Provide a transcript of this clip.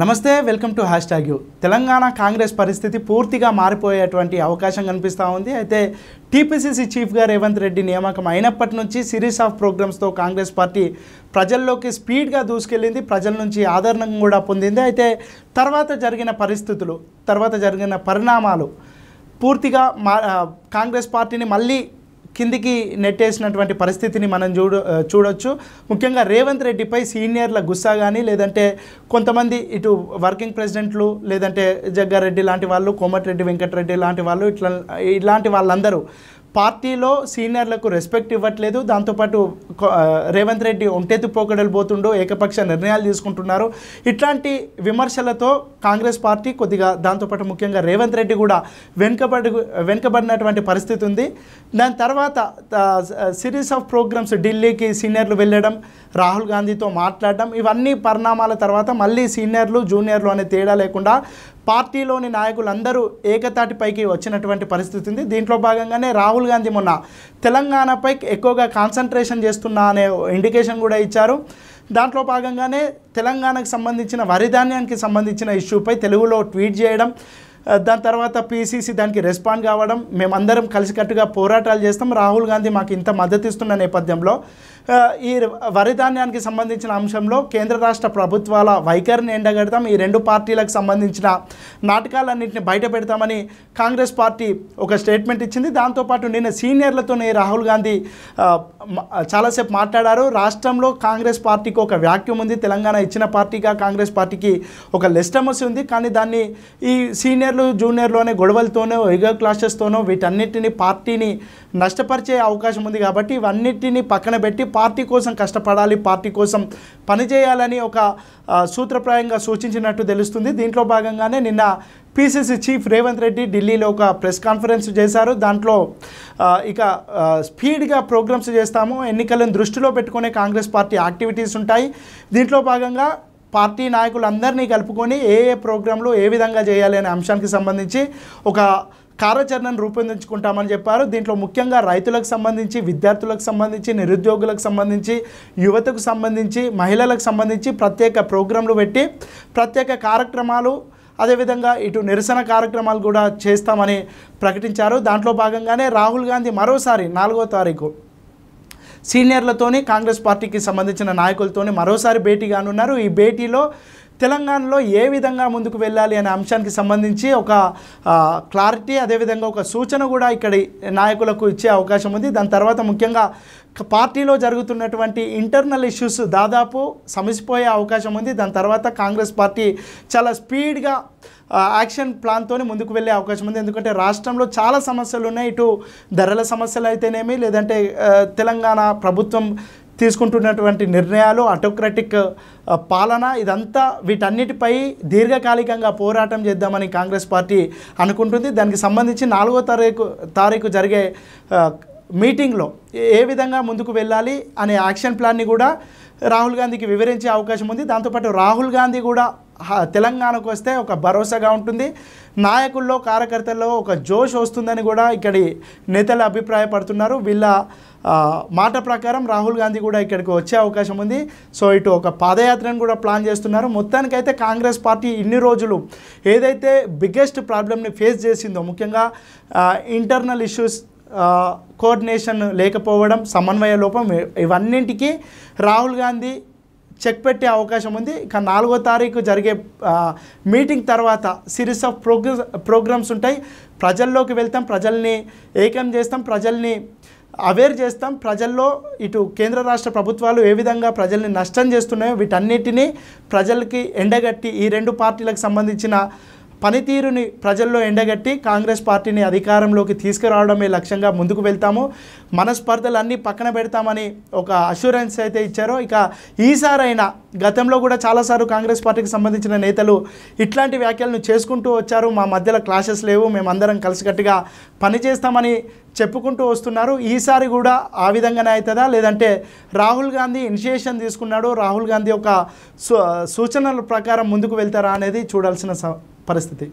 నమస్తే welcome to hashtag U Telangana Congress పరిస్థితి పూర్తిగా మారిపోయేటువంటి అవకాశం కనిపిస్తూ ఉంది అయితే టీపీసీసీ చీఫ్గా రేవంత్ రెడ్డి నియామకం అయినప్పటి నుంచి సిరీస్ ఆఫ్ ప్రోగ్రామ్స్తో కాంగ్రెస్ పార్టీ ప్రజల్లోకి స్పీడ్గా దూసుకెళ్ళింది ప్రజల నుంచి ఆదరణ కూడా పొందింది అయితే తర్వాత జరిగిన పరిస్థితులు తర్వాత జరిగిన పరిణామాలు పూర్తిగా మా కాంగ్రెస్ పార్టీని మళ్ళీ కిందికి నెట్టేసినటువంటి పరిస్థితిని మనం చూడ చూడొచ్చు ముఖ్యంగా రేవంత్ రెడ్డిపై సీనియర్ల గుస్సా కానీ లేదంటే కొంతమంది ఇటు వర్కింగ్ ప్రెసిడెంట్లు లేదంటే జగ్గారెడ్డి లాంటి వాళ్ళు కోమటిరెడ్డి వెంకటరెడ్డి లాంటి వాళ్ళు ఇట్లా ఇలాంటి వాళ్ళందరూ పార్టీలో సీనియర్లకు రెస్పెక్ట్ ఇవ్వట్లేదు దాంతోపాటు రేవంత్ రెడ్డి ఒంటెత్తు పోకడలు పోతుండో ఏకపక్ష నిర్ణయాలు తీసుకుంటున్నారు ఇట్లాంటి విమర్శలతో కాంగ్రెస్ పార్టీ కొద్దిగా దాంతోపాటు ముఖ్యంగా రేవంత్ రెడ్డి కూడా వెనుకబడి వెనుకబడినటువంటి పరిస్థితి ఉంది దాని తర్వాత సిరీస్ ఆఫ్ ప్రోగ్రామ్స్ ఢిల్లీకి సీనియర్లు వెళ్ళడం రాహుల్ గాంధీతో మాట్లాడడం ఇవన్నీ పరిణామాల తర్వాత మళ్ళీ సీనియర్లు జూనియర్లు అనే తేడా లేకుండా పార్టీలోని నాయకులందరూ ఏకతాటిపైకి వచ్చినటువంటి పరిస్థితి ఉంది దీంట్లో భాగంగానే రాహుల్ గాంధీ మొన్న తెలంగాణపై ఎక్కువగా కాన్సన్ట్రేషన్ చేస్తున్నా అనే ఇండికేషన్ కూడా ఇచ్చారు దాంట్లో భాగంగానే తెలంగాణకు సంబంధించిన వరిధాన్యానికి సంబంధించిన ఇష్యూపై తెలుగులో ట్వీట్ చేయడం దాని తర్వాత పీసీసీ దానికి రెస్పాండ్ కావడం మేమందరం కలిసికట్టుగా పోరాటాలు చేస్తాం రాహుల్ గాంధీ మాకు ఇంత మద్దతు ఇస్తున్న నేపథ్యంలో ఈ వరి ధాన్యానికి సంబంధించిన అంశంలో కేంద్ర రాష్ట్ర ప్రభుత్వాల వైఖరిని ఎండగడతాం ఈ రెండు పార్టీలకు సంబంధించిన నాటకాలన్నింటిని బయట పెడతామని కాంగ్రెస్ పార్టీ ఒక స్టేట్మెంట్ ఇచ్చింది దాంతోపాటు నిన్న సీనియర్లతోనే రాహుల్ గాంధీ చాలాసేపు మాట్లాడారు రాష్ట్రంలో కాంగ్రెస్ పార్టీకి ఒక వ్యాక్యూమ్ ఉంది తెలంగాణ ఇచ్చిన పార్టీగా కాంగ్రెస్ పార్టీకి ఒక లెస్టమస్ ఉంది కానీ దాన్ని ఈ సీనియర్లు జూనియర్లోనే గొడవలతోనో ఎగో క్లాషెస్తోనో వీటన్నిటిని పార్టీని నష్టపరిచే అవకాశం ఉంది కాబట్టి ఇవన్నిటిని పక్కన పెట్టి పార్టీ కోసం కష్టపడాలి పార్టీ కోసం పనిచేయాలని ఒక సూత్రప్రాయంగా సూచించినట్టు తెలుస్తుంది దీంట్లో భాగంగానే నిన్న పీసీసీ చీఫ్ రేవంత్ రెడ్డి ఢిల్లీలో ఒక ప్రెస్ కాన్ఫరెన్స్ చేశారు దాంట్లో ఇక స్పీడ్గా ప్రోగ్రామ్స్ చేస్తాము ఎన్నికలను దృష్టిలో పెట్టుకునే కాంగ్రెస్ పార్టీ యాక్టివిటీస్ ఉంటాయి దీంట్లో భాగంగా పార్టీ నాయకులందరినీ కలుపుకొని ఏ ఏ ప్రోగ్రాంలు ఏ విధంగా చేయాలి అనే అంశానికి సంబంధించి ఒక కార్యాచరణను రూపొందించుకుంటామని చెప్పారు దీంట్లో ముఖ్యంగా రైతులకు సంబంధించి విద్యార్థులకు సంబంధించి నిరుద్యోగులకు సంబంధించి యువతకు సంబంధించి మహిళలకు సంబంధించి ప్రత్యేక ప్రోగ్రాంలు పెట్టి ప్రత్యేక కార్యక్రమాలు అదేవిధంగా ఇటు నిరసన కార్యక్రమాలు కూడా చేస్తామని ప్రకటించారు దాంట్లో భాగంగానే రాహుల్ గాంధీ మరోసారి నాలుగో తారీఖు సీనియర్లతోని కాంగ్రెస్ పార్టీకి సంబంధించిన నాయకులతోని మరోసారి భేటీ కానున్నారు ఈ భేటీలో తెలంగాణలో ఏ విధంగా ముందుకు వెళ్ళాలి అనే అంశానికి సంబంధించి ఒక క్లారిటీ అదేవిధంగా ఒక సూచన కూడా ఇక్కడ నాయకులకు ఇచ్చే అవకాశం ఉంది దాని తర్వాత ముఖ్యంగా పార్టీలో జరుగుతున్నటువంటి ఇంటర్నల్ ఇష్యూస్ దాదాపు సమసిపోయే అవకాశం ఉంది దాని తర్వాత కాంగ్రెస్ పార్టీ చాలా స్పీడ్గా యాక్షన్ ప్లాన్తో ముందుకు వెళ్ళే అవకాశం ఉంది ఎందుకంటే రాష్ట్రంలో చాలా సమస్యలు ఉన్నాయి ఇటు ధరల సమస్యలు అయితేనేమి లేదంటే తెలంగాణ ప్రభుత్వం తీసుకుంటున్నటువంటి నిర్ణయాలు ఆటోక్రాటిక్ పాలన ఇదంతా వీటన్నిటిపై దీర్ఘకాలికంగా పోరాటం చేద్దామని కాంగ్రెస్ పార్టీ అనుకుంటుంది దానికి సంబంధించి నాలుగో తారీఖు తారీఖు జరిగే మీటింగ్లో ఏ విధంగా ముందుకు వెళ్ళాలి అనే యాక్షన్ ప్లాన్ని కూడా రాహుల్ గాంధీకి వివరించే అవకాశం ఉంది దాంతోపాటు రాహుల్ గాంధీ కూడా తెలంగాణకు వస్తే ఒక భరోసాగా ఉంటుంది నాయకుల్లో కార్యకర్తల్లో ఒక జోష్ వస్తుందని కూడా ఇక్కడి నేతలు అభిప్రాయపడుతున్నారు వీళ్ళ మాట ప్రకారం రాహుల్ గాంధీ కూడా ఇక్కడికి వచ్చే అవకాశం ఉంది సో ఇటు ఒక పాదయాత్రను కూడా ప్లాన్ చేస్తున్నారు మొత్తానికైతే కాంగ్రెస్ పార్టీ ఇన్ని రోజులు ఏదైతే బిగ్గెస్ట్ ప్రాబ్లమ్ని ఫేస్ చేసిందో ముఖ్యంగా ఇంటర్నల్ ఇష్యూస్ కోఆర్డినేషన్ లేకపోవడం సమన్వయ లోపం ఇవన్నింటికి రాహుల్ గాంధీ చెక్ పెట్టే అవకాశం ఉంది ఇక నాలుగో తారీఖు జరిగే మీటింగ్ తర్వాత సిరీస్ ఆఫ్ ప్రోగ్రా ప్రోగ్రామ్స్ ఉంటాయి ప్రజల్లోకి వెళ్తాం ప్రజల్ని ఏకం చేస్తాం ప్రజల్ని అవేర్ చేస్తాం ప్రజల్లో ఇటు కేంద్ర రాష్ట్ర ప్రభుత్వాలు ఏ విధంగా ప్రజల్ని నష్టం చేస్తున్నాయో వీటన్నిటినీ ప్రజలకి ఎండగట్టి ఈ రెండు పార్టీలకు సంబంధించిన పనితీరుని ప్రజల్లో ఎండగట్టి కాంగ్రెస్ పార్టీని అధికారంలోకి తీసుకురావడమే లక్ష్యంగా ముందుకు వెళ్తాము మనస్పర్ధలు అన్నీ పక్కన పెడతామని ఒక అష్యూరెన్స్ అయితే ఇచ్చారో ఇక ఈసారైనా గతంలో కూడా చాలాసార్లు కాంగ్రెస్ పార్టీకి సంబంధించిన నేతలు ఇట్లాంటి వ్యాఖ్యలను చేసుకుంటూ వచ్చారు మా మధ్యలో క్లాషెస్ లేవు మేమందరం కలిసికట్టుగా పనిచేస్తామని చెప్పుకుంటూ వస్తున్నారు ఈసారి కూడా ఆ విధంగానే అవుతుందా లేదంటే రాహుల్ గాంధీ ఇనిషియేషన్ తీసుకున్నాడు రాహుల్ గాంధీ ఒక సూచనల ప్రకారం ముందుకు వెళ్తారా అనేది చూడాల్సిన పరిస్థితి